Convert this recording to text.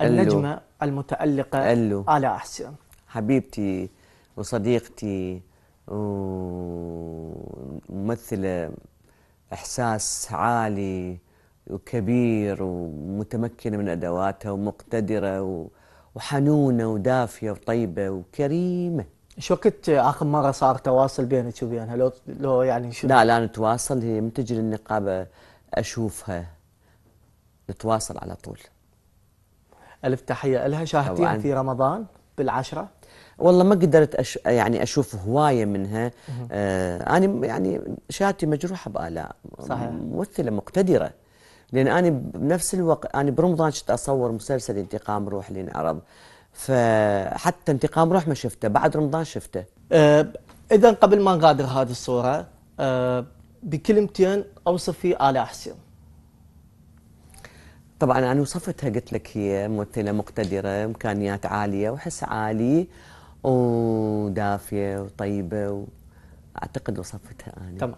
النجمة المتألقة ألو آلاء أحسن حبيبتي وصديقتي وممثلة إحساس عالي وكبير ومتمكنة من أدواتها ومقتدرة وحنونة ودافية وطيبة وكريمة شو وقت آخر مرة صار تواصل بينك وبينها لو لو يعني شو لا لا نتواصل هي من تجي للنقابة أشوفها نتواصل على طول ألف تحية لها شاهدتيها في رمضان بالعشرة والله ما قدرت أش... يعني اشوف هوايه منها آه انا يعني شهادتي مجروحه بالاء صحيح ممثله مقتدره لان انا بنفس الوقت انا برمضان كنت اصور مسلسل انتقام روح اللي انعرض فحتى انتقام روح ما شفته بعد رمضان شفته آه اذا قبل ما نغادر هذه الصوره آه بكلمتين في الاء حسين طبعا انا وصفتها قلت لك هي ممثله مقتدره امكانيات عاليه وحس عالي ودافيه وطيبه و... اعتقد وصفتها انا طبعا